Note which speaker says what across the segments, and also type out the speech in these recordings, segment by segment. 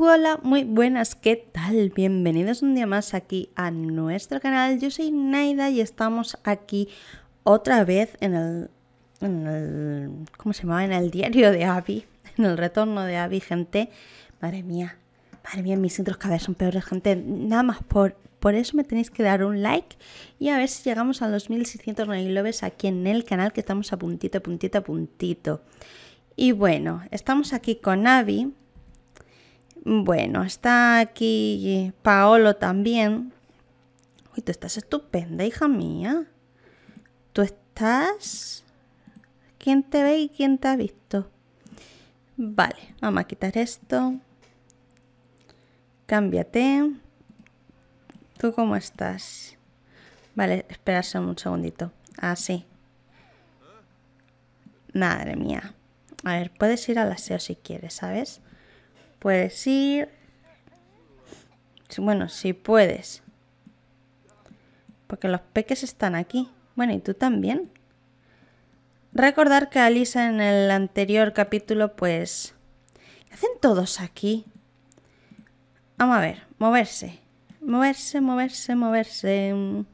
Speaker 1: Hola, muy buenas, ¿qué tal? Bienvenidos un día más aquí a nuestro canal. Yo soy Naida y estamos aquí otra vez en el, ¿cómo se llama? En el diario de Abby, en el retorno de Abby, gente. Madre mía, madre mía, mis intros cada vez son peores, gente. Nada más por, por eso me tenéis que dar un like y a ver si llegamos a los 1600 loves aquí en el canal que estamos a puntito, puntito, a puntito. Y bueno, estamos aquí con Abby bueno, está aquí Paolo también. Uy, tú estás estupenda, hija mía. Tú estás... ¿Quién te ve y quién te ha visto? Vale, vamos a quitar esto. Cámbiate. ¿Tú cómo estás? Vale, esperarse un segundito. Así. Ah, Madre mía. A ver, puedes ir al aseo si quieres, ¿sabes? Puedes ir. Bueno, si puedes. Porque los peques están aquí. Bueno, y tú también. Recordar que Alisa en el anterior capítulo, pues... hacen todos aquí? Vamos a ver, moverse. Moverse, moverse, moverse.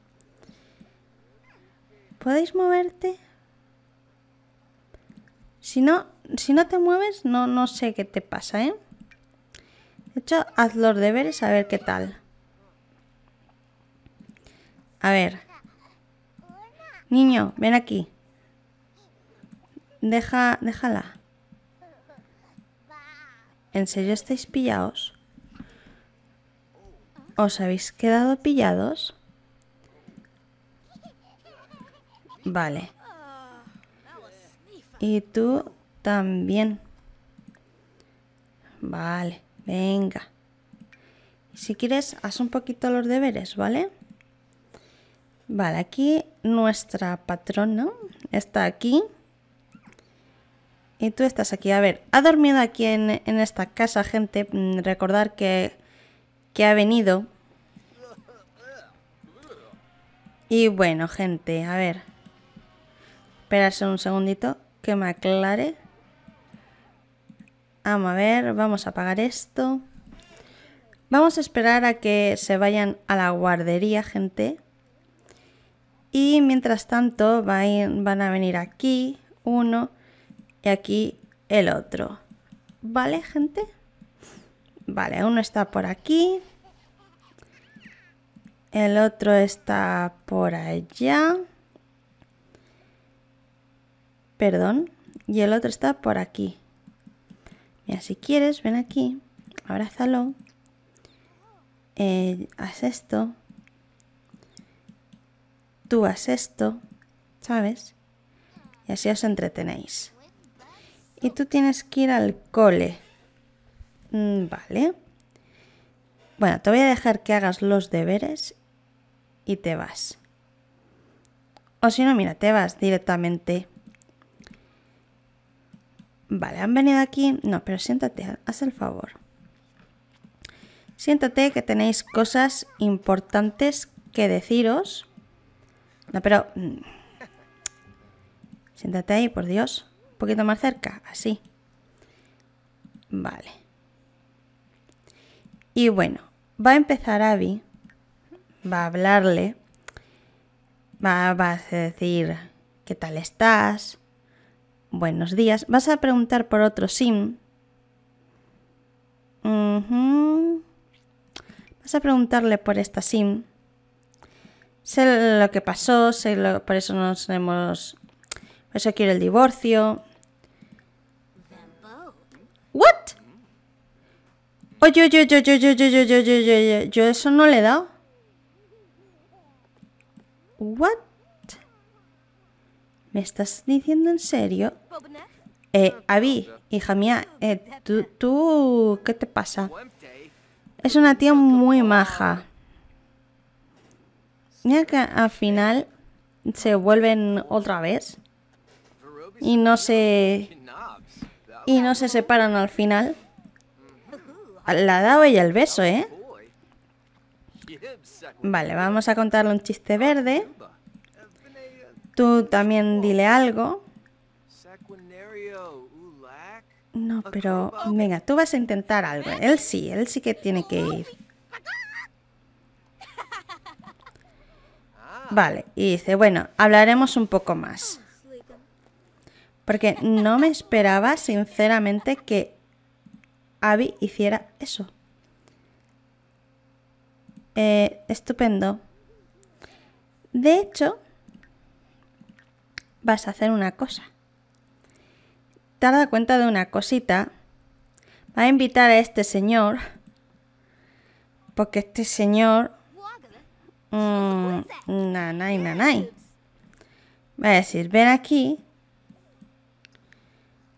Speaker 1: ¿Podéis moverte? Si no, si no te mueves, no, no sé qué te pasa, ¿eh? De hecho, haz los deberes a ver qué tal. A ver. Niño, ven aquí. Deja, déjala. ¿En serio estáis pillados? ¿Os habéis quedado pillados? Vale. Y tú también. Vale. Venga. si quieres, haz un poquito los deberes, ¿vale? Vale, aquí nuestra patrona está aquí. Y tú estás aquí. A ver, ha dormido aquí en, esta casa, gente. Recordar que, que ha venido. Y bueno, gente, a ver. Esperarse un segundito que me aclare. Vamos a ver, vamos a apagar esto. Vamos a esperar a que se vayan a la guardería, gente. Y mientras tanto van a venir aquí uno y aquí el otro. ¿Vale, gente? Vale, uno está por aquí. El otro está por allá. Perdón. Y el otro está por aquí. Mira, si quieres, ven aquí, abrázalo, eh, haz esto, tú haz esto, ¿sabes? Y así os entretenéis. Y tú tienes que ir al cole. Mm, vale. Bueno, te voy a dejar que hagas los deberes y te vas. O si no, mira, te vas directamente. Vale, han venido aquí. No, pero siéntate, haz el favor. Siéntate que tenéis cosas importantes que deciros. No, pero... Mm. Siéntate ahí, por Dios. Un poquito más cerca, así. Vale. Y bueno, va a empezar Abby. Va a hablarle. Va, a decir, ¿qué tal estás? buenos días. Vas a preguntar por otro sim. Vas a preguntarle por esta sim. Sé lo que pasó, sé lo, por eso nos hemos... Por eso quiero el divorcio. ¿What? Oye, yo, yo, yo, yo, oye, oye, oye, oye, yo eso no le he dado. ¿What? ¿Me estás diciendo en serio? Eh, hija mía, eh, tú, ¿qué te pasa? Es una tía muy maja. Mira que al final se vuelven otra vez. Y no se... Y no se separan al final. La ha dado ella el beso, ¿eh? Vale, vamos a contarle un chiste verde. Tú también dile algo. No, pero venga, tú vas a intentar algo. Él sí, él sí que tiene que ir. Vale, y dice, bueno, hablaremos un poco más. Porque no me esperaba, sinceramente, que Abby hiciera eso. Eh, estupendo. De hecho, vas a hacer una cosa. Da cuenta de una cosita, va a invitar a este señor, porque este señor... Mm, nanay, nanay. Va a decir, ven aquí.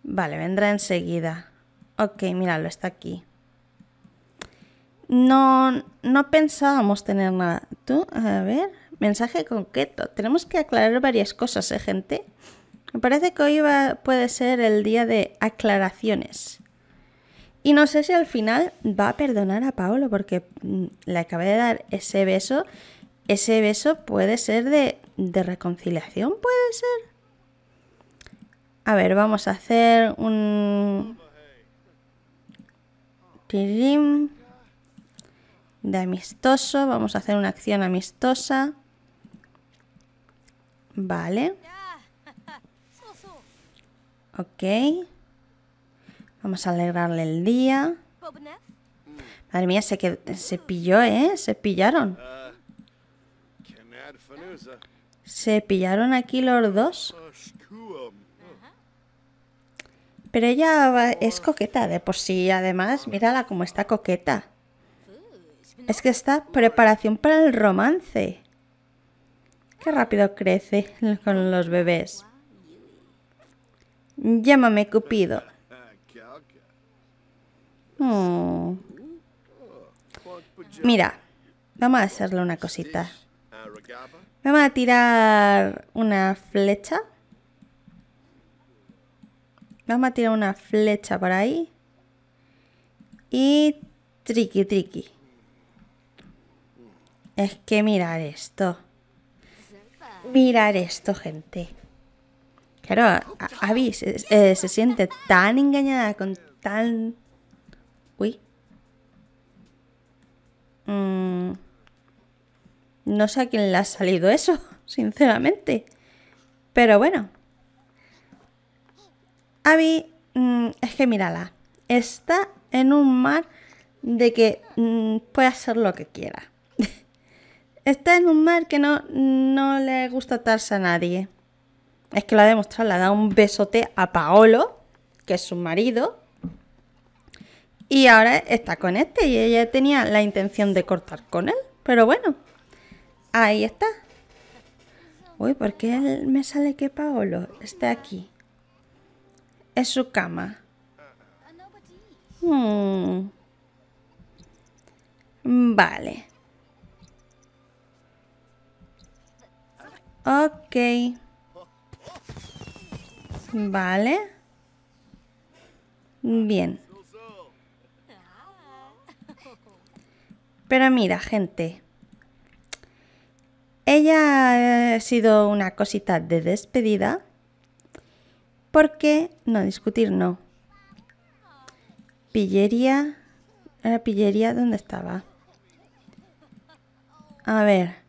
Speaker 1: Vale, vendrá enseguida. Ok, míralo, está aquí. No, no pensábamos tener nada. Tú, a ver, mensaje concreto. Tenemos que aclarar varias cosas, ¿eh, gente? Me parece que hoy va, puede ser el día de aclaraciones. Y no sé si al final va a perdonar a Paolo porque mm, le acabé de dar ese beso. Ese beso puede ser de, reconciliación, puede ser. A ver, vamos a hacer un... Tirim. De amistoso. Vamos a hacer una acción amistosa. Vale. Ok. Vamos a alegrarle el día. Madre mía, se, que, se pilló, ¿eh? Se pillaron. Se pillaron aquí los dos. Pero ella es coqueta de por sí, además, mírala como está coqueta. Es que está preparación para el romance. Qué rápido crece con los bebés. Llámame Cupido. Oh. Mira, vamos a hacerle una cosita. Vamos a tirar una flecha. Vamos a tirar una flecha por ahí. Y triqui, triqui. Es que mirar esto. Mirar esto, gente. Claro, Abby eh, se, siente tan engañada con tan... Uy. Mm, no sé a quién le ha salido eso, sinceramente. Pero bueno. Abby, mm, es que mírala. Está en un mar de que mm, puede hacer lo que quiera. está en un mar que no, no le gusta atarse a nadie. Es que la ha demostrado, le da un besote a Paolo, que es su marido. Y ahora está con este y ella tenía la intención de cortar con él. Pero bueno, ahí está. Uy, ¿por qué me sale que Paolo está aquí? Es su cama. Hmm. Vale. Ok. Vale. Bien. Pero mira, gente. Ella ha sido una cosita de despedida. Porque, no, discutir no. Pillería. ¿Era pillería? ¿Dónde estaba? A ver.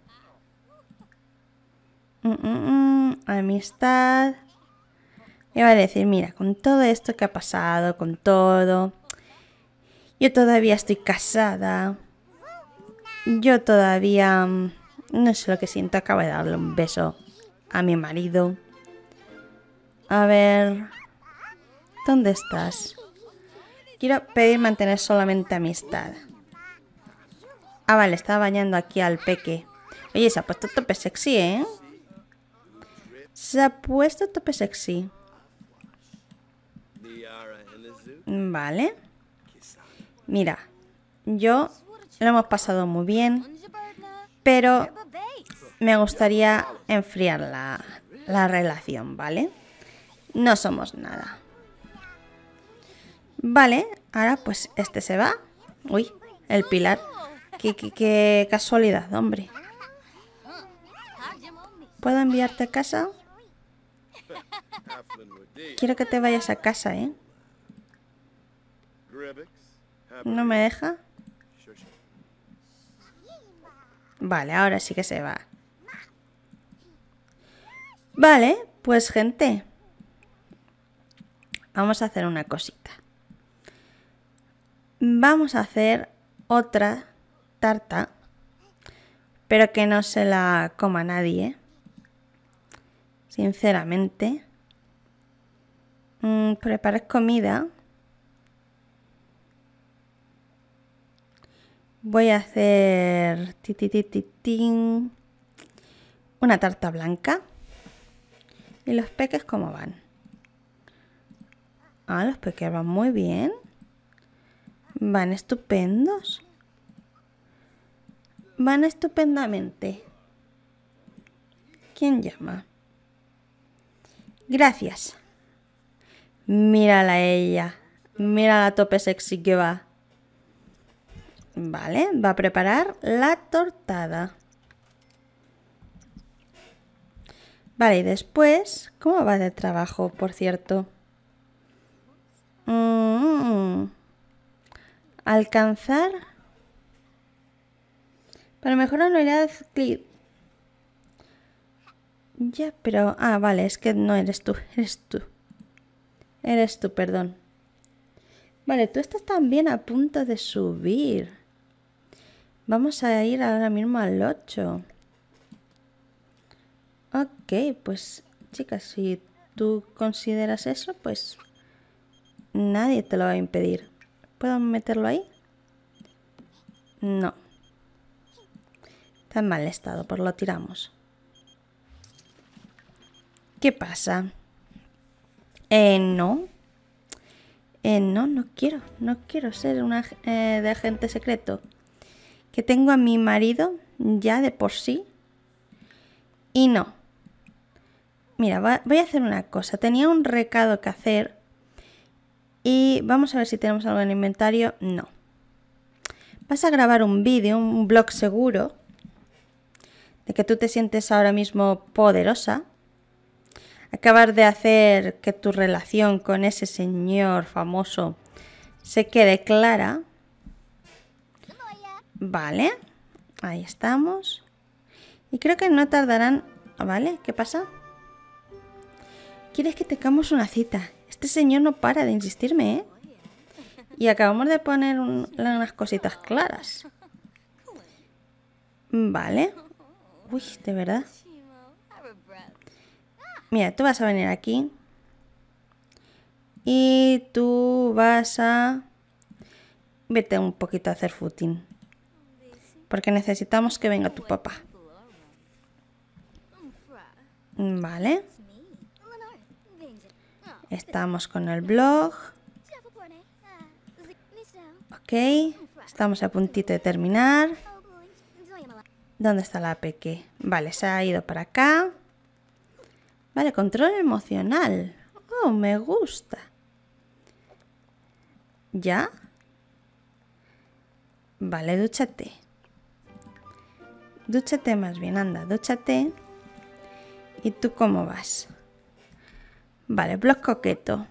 Speaker 1: Mm, mm, mm, amistad Me va a decir, mira, con todo esto que ha pasado, con todo, yo todavía estoy casada. Yo todavía no sé lo que siento. Acabo de darle un beso a mi marido. A ver, ¿dónde estás? Quiero pedir mantener solamente amistad. Ah, vale, estaba bañando aquí al peque. Oye, se ha puesto tope sexy, ¿eh? Se ha puesto tope sexy. Vale. Mira, yo lo hemos pasado muy bien, pero me gustaría enfriar la, relación, ¿vale? No somos nada. Vale, ahora pues este se va. Uy, el pilar. Qué, qué casualidad, hombre. ¿Puedo enviarte a casa? Quiero que te vayas a casa, ¿eh? ¿No me deja? Vale, ahora sí que se va. Vale, pues gente. Vamos a hacer una cosita. Vamos a hacer otra tarta. Pero que no se la coma nadie, ¿eh? sinceramente. Mm, preparar comida. Voy a hacer una tarta blanca. ¿Y los peques cómo van? Ah, los peques van muy bien. Van estupendos. Van estupendamente. ¿Quién llama? Gracias. Mírala ella. Mira la tope sexy que va. Vale, va a preparar la tortada. Vale, y después, ¿cómo va de trabajo, por cierto? Mm. alcanzar. Para mejorar la unidad, clic ya, pero... Ah, vale, es que no eres tú, eres tú. Eres tú, perdón. Vale, tú estás también a punto de subir. Vamos a ir ahora mismo al 8. Ok, pues chicas, si tú consideras eso, pues nadie te lo va a impedir. ¿Puedo meterlo ahí? No. Está en mal estado, por lo tiramos. ¿Qué pasa? Eh, no. Eh, no, no quiero. No quiero ser una eh, de agente secreto. Que tengo a mi marido ya de por sí. Y no. Mira, voy a hacer una cosa. Tenía un recado que hacer. Y vamos a ver si tenemos algo en inventario. No. Vas a grabar un vídeo, un blog seguro. De que tú te sientes ahora mismo poderosa acabar de hacer que tu relación con ese señor famoso se quede clara. Vale, ahí estamos. Y creo que no tardarán... Ah, ¿Vale? ¿Qué pasa? ¿Quieres que tengamos una cita? Este señor no para de insistirme, ¿eh? Y acabamos de poner unas cositas claras. Vale. Uy, de verdad. Mira, tú vas a venir aquí y tú vas a vete un poquito a hacer footing. Porque necesitamos que venga tu papá. Vale. Estamos con el blog. Ok. Estamos a puntito de terminar. ¿Dónde está la peque? Vale, se ha ido para acá. Vale, control emocional. Oh, me gusta. ¿Ya? Vale, dúchate. Dúchate más bien, anda, dúchate. ¿Y tú cómo vas? Vale, blog coqueto.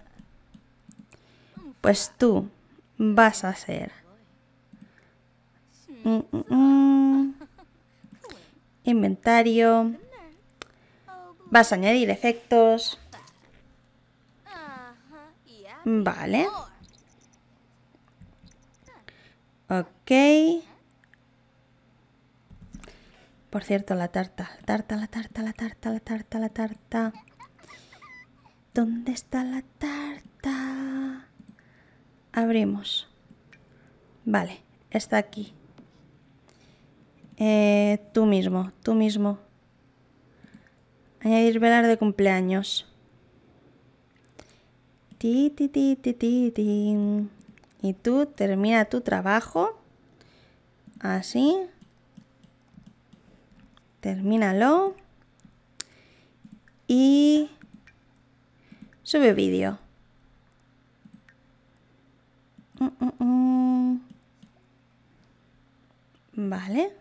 Speaker 1: Pues tú vas a ser... Mm, mm, mm. Inventario. Vas a añadir efectos. Vale. Ok. Por cierto, la tarta. Tarta, la tarta, la tarta, la tarta, la tarta. ¿Dónde está la tarta? Abrimos. Vale, está aquí. Eh, tú mismo, tú mismo. Añadir velar de cumpleaños. Ti, ti, ti, Y tú termina tu trabajo. Así. Termínalo. Y sube vídeo. Mm, mm, mm. Vale.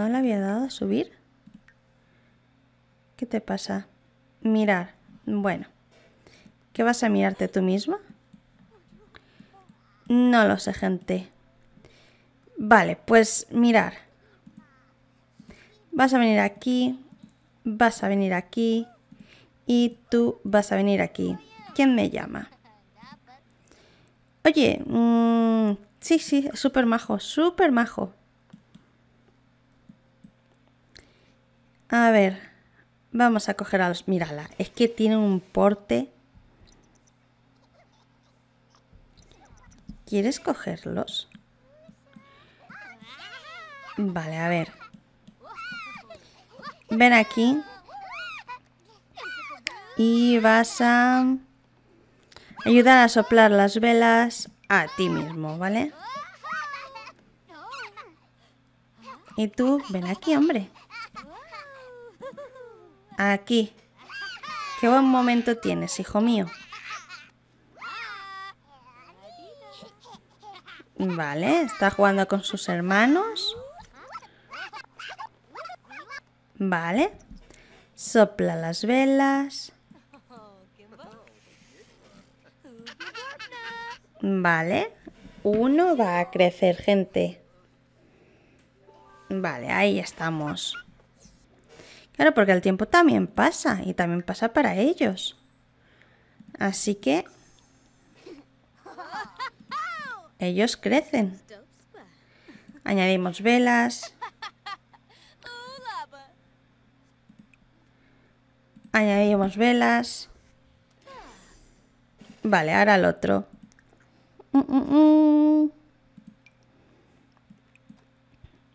Speaker 1: No le había dado a subir. ¿Qué te pasa? Mirar. Bueno. ¿Qué vas a mirarte tú misma? No lo sé, gente. Vale, pues mirar. Vas a venir aquí, vas a venir aquí y tú vas a venir aquí. ¿Quién me llama? Oye, mm, sí, sí, súper majo, súper majo. A ver, vamos a coger a los... Mírala, es que tiene un porte... ¿Quieres cogerlos? Vale, a ver. Ven aquí. Y vas a ayudar a soplar las velas a ti mismo, ¿vale? Y tú, ven aquí, hombre. Aquí. Qué buen momento tienes, hijo mío. Vale, está jugando con sus hermanos. Vale. Sopla las velas. Vale. Uno va a crecer, gente. Vale, ahí estamos pero porque el tiempo también pasa y también pasa para ellos. Así que ellos crecen. Añadimos velas. Añadimos velas. Vale, ahora el otro. Mm, mm,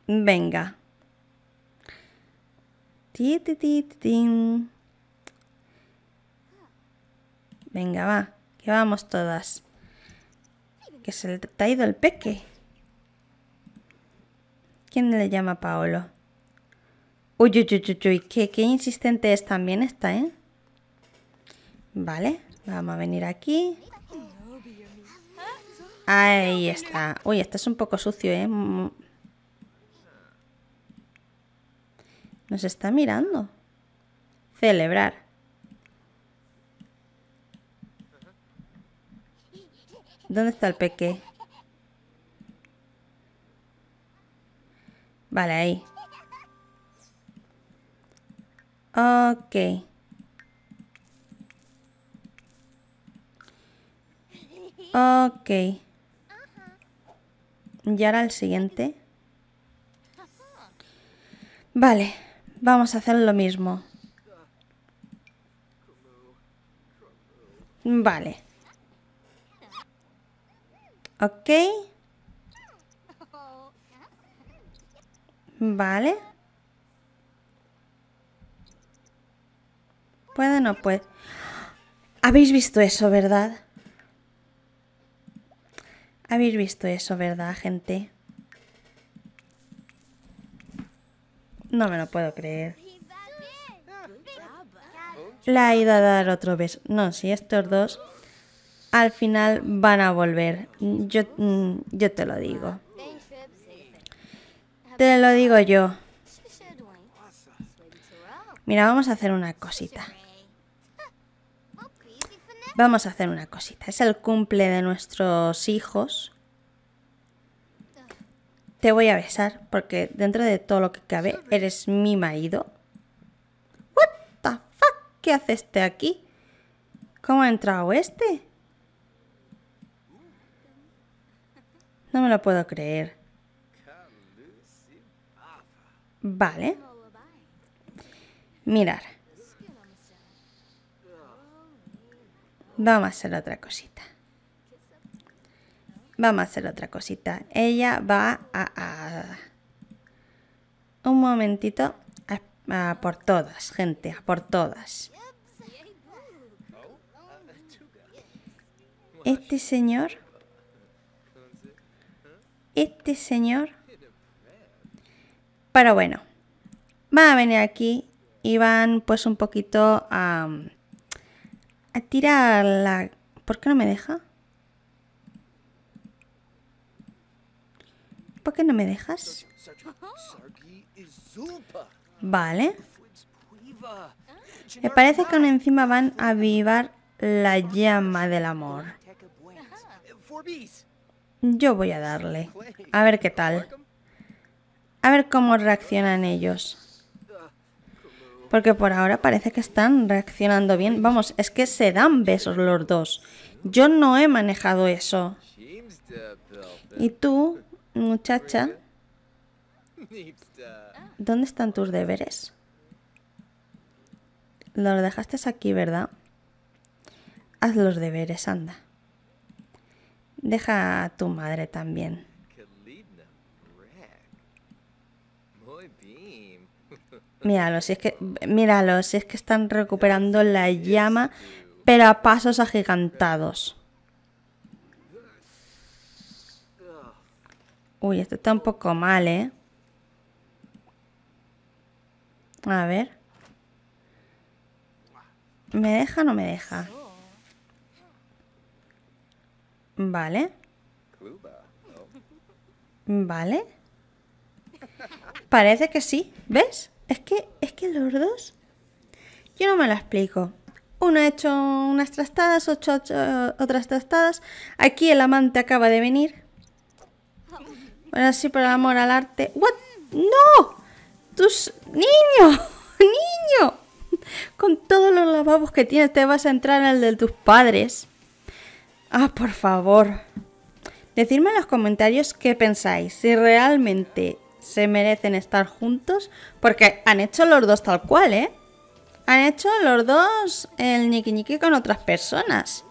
Speaker 1: mm. Venga. Venga, va, que vamos todas. Que se le ha ido el peque. ¿Quién le llama Paolo? Uy, uy, uy, uy, uy. Qué, qué insistente es también esta, ¿eh? Vale, vamos a venir aquí. Ahí está. Uy, este es un poco sucio, ¿eh? Nos está mirando. Celebrar. ¿Dónde está el peque? Vale, ahí. Ok. Ok. Y ahora el siguiente. Vale. Vamos a hacer lo mismo. Vale. Ok. Vale. ¿Puede o no puede? Habéis visto eso, ¿verdad? Habéis visto eso, ¿verdad, gente? No me lo puedo creer. La ha ido a dar otro beso. No, si estos dos al final van a volver. Yo, mm, yo te lo digo. Te lo digo yo. Mira, vamos a hacer una cosita. Vamos a hacer una cosita. Es el cumple de nuestros hijos te voy a besar porque dentro de todo lo que cabe eres mi marido. What ¿Qué hace este aquí? ¿Cómo ha entrado este? No me lo puedo creer. Vale. Mirar. Vamos a hacer otra cosita. Vamos a hacer otra cosita. Ella va a... un momentito. A, por todas, gente. A por todas. Este señor... Este señor... Pero bueno. Va a venir aquí y van pues un poquito a... A tirar la... ¿Por qué no me deja? ¿Por qué no me dejas? Vale. Me parece que aún encima van a avivar la llama del amor. Yo voy a darle. A ver qué tal. A ver cómo reaccionan ellos. Porque por ahora parece que están reaccionando bien. Vamos, es que se dan besos los dos. Yo no he manejado eso. Y tú Muchacha, ¿dónde están tus deberes? Los dejaste aquí, ¿verdad? Haz los deberes, anda. Deja a tu madre también. Míralo, si es que, míralo, si es que están recuperando la llama, pero a pasos agigantados. Uy, esto está un poco mal, ¿eh? A ver. ¿Me deja o no me deja? Vale. Vale. Parece que sí, ¿ves? Es que, es que los dos... Yo no me lo explico. Uno ha hecho unas trastadas, otras trastadas. Aquí el amante acaba de venir. Ahora sí, por amor al arte. ¿What? ¡No! ¡Tus. ¡Niño! ¡Niño! Con todos los lavabos que tienes, te vas a entrar al de tus padres. Ah, por favor. Decidme en los comentarios qué pensáis. Si realmente se merecen estar juntos. Porque han hecho los dos tal cual, ¿eh? Han hecho los dos el niqui con otras personas.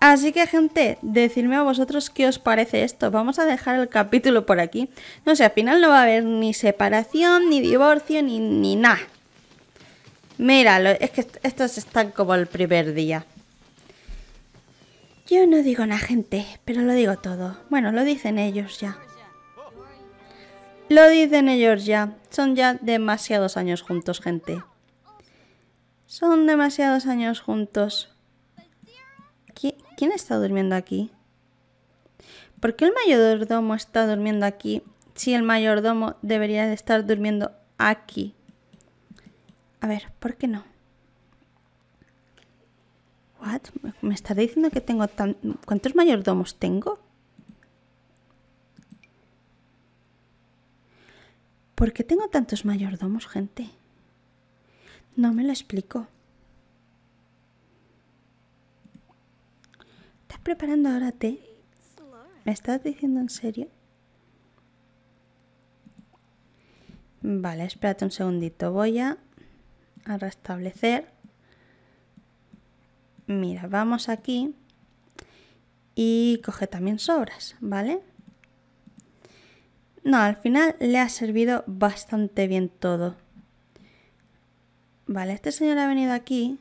Speaker 1: Así que gente, decidme a vosotros qué os parece esto. Vamos a dejar el capítulo por aquí. No sé, al final no va a haber ni separación, ni divorcio, ni, ni nada. Mira, es que estos están como el primer día. Yo no digo nada, gente, pero lo digo todo. Bueno, lo dicen ellos ya. Lo dicen ellos ya. Son ya demasiados años juntos, gente. Son demasiados años juntos. ¿Quién está durmiendo aquí? ¿Por qué el mayordomo está durmiendo aquí si el mayordomo debería de estar durmiendo aquí? A ver, ¿por qué no? What? ¿Me está diciendo que tengo tantos ¿Cuántos mayordomos tengo? ¿Por qué tengo tantos mayordomos, gente? No me lo explico. ¿Estás preparando ahora té? ¿Me estás diciendo en serio? Vale, espérate un segundito. Voy a, restablecer. Mira, vamos aquí y coge también sobras, ¿vale? No, al final le ha servido bastante bien todo. Vale, este señor ha venido aquí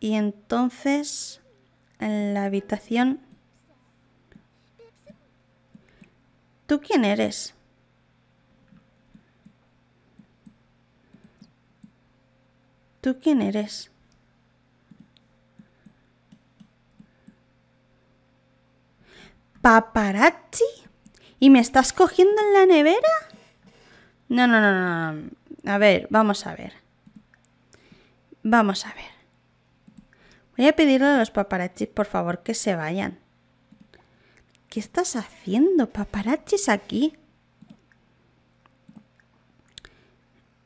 Speaker 1: y entonces en la habitación. ¿Tú quién eres? ¿Tú quién eres? ¿Paparazzi? ¿Y me estás cogiendo en la nevera? No, no, no, no. A ver, vamos a ver. Vamos a ver. Voy a pedirle a los paparachis, por favor, que se vayan. ¿Qué estás haciendo, paparachis, aquí?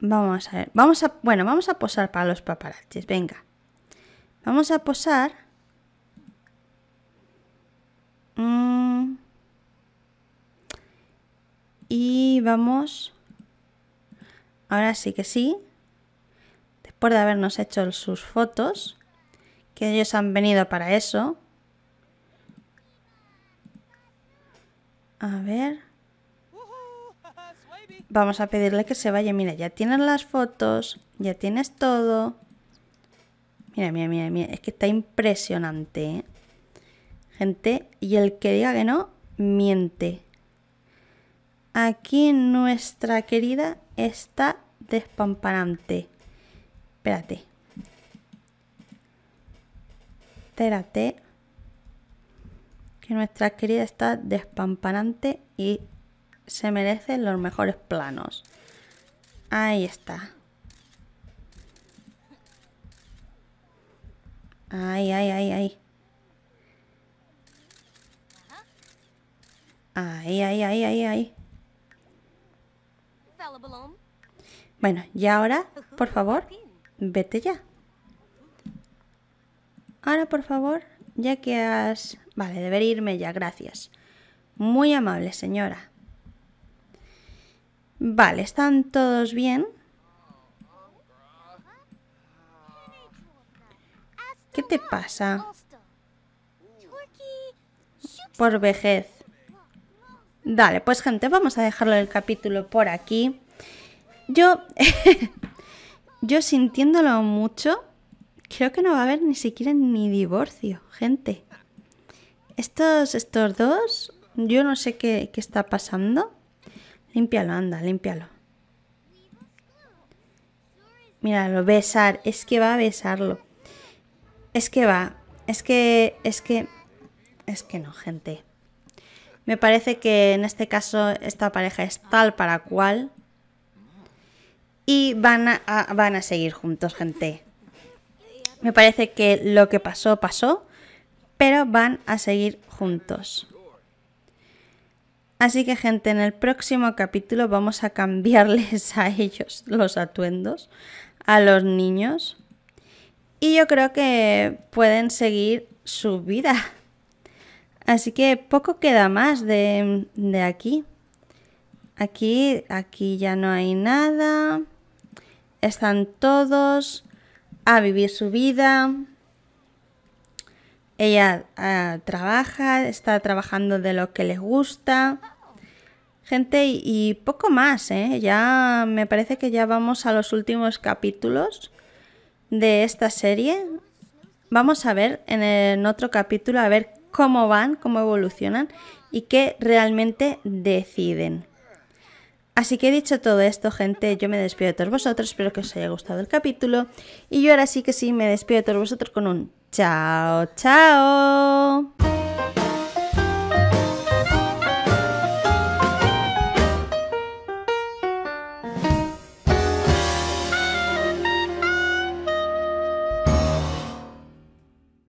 Speaker 1: Vamos a ver, vamos a, bueno, vamos a posar para los paparachis, venga. Vamos a posar. Mm, y vamos. Ahora sí que sí. Después de habernos hecho sus fotos que ellos han venido para eso. A ver. Vamos a pedirle que se vaya. Mira, ya tienes las fotos, ya tienes todo. Mira, mira, mira, mira. Es que está impresionante. ¿eh? Gente, y el que diga que no, miente. Aquí nuestra querida está despamparante Espérate. Espérate. que nuestra querida está despamparante y se merece los mejores planos. Ahí está. Ahí, ahí, ahí, ahí. Ahí, ahí, ahí, ahí, ahí. Bueno, y ahora, por favor, vete ya. Ahora, por favor, ya que has... Vale, debería irme ya, gracias. Muy amable, señora. Vale, ¿están todos bien? ¿Qué te pasa? Por vejez. Dale, pues gente, vamos a dejarlo el capítulo por aquí. Yo, yo sintiéndolo mucho, creo que no va a haber ni siquiera ni divorcio, gente. Estos, estos dos, yo no sé qué, está pasando. Límpialo, anda, límpialo. Míralo, besar, es que va a besarlo. Es que va, es que, es que, es que no, gente. Me parece que en este caso esta pareja es tal para cual. Y van van a seguir juntos, gente. Me parece que lo que pasó, pasó, pero van a seguir juntos. Así que gente, en el próximo capítulo vamos a cambiarles a ellos los atuendos, a los niños. Y yo creo que pueden seguir su vida. Así que poco queda más de, aquí. Aquí, aquí ya no hay nada. Están todos a vivir su vida. Ella ah, trabaja, está trabajando de lo que le gusta. Gente, y, poco más, ¿eh? Ya me parece que ya vamos a los últimos capítulos de esta serie. Vamos a ver en, el, en otro capítulo, a ver cómo van, cómo evolucionan y qué realmente deciden. Así que dicho todo esto, gente, yo me despido de todos vosotros, espero que os haya gustado el capítulo. Y yo ahora sí que sí, me despido de todos vosotros con un chao, chao.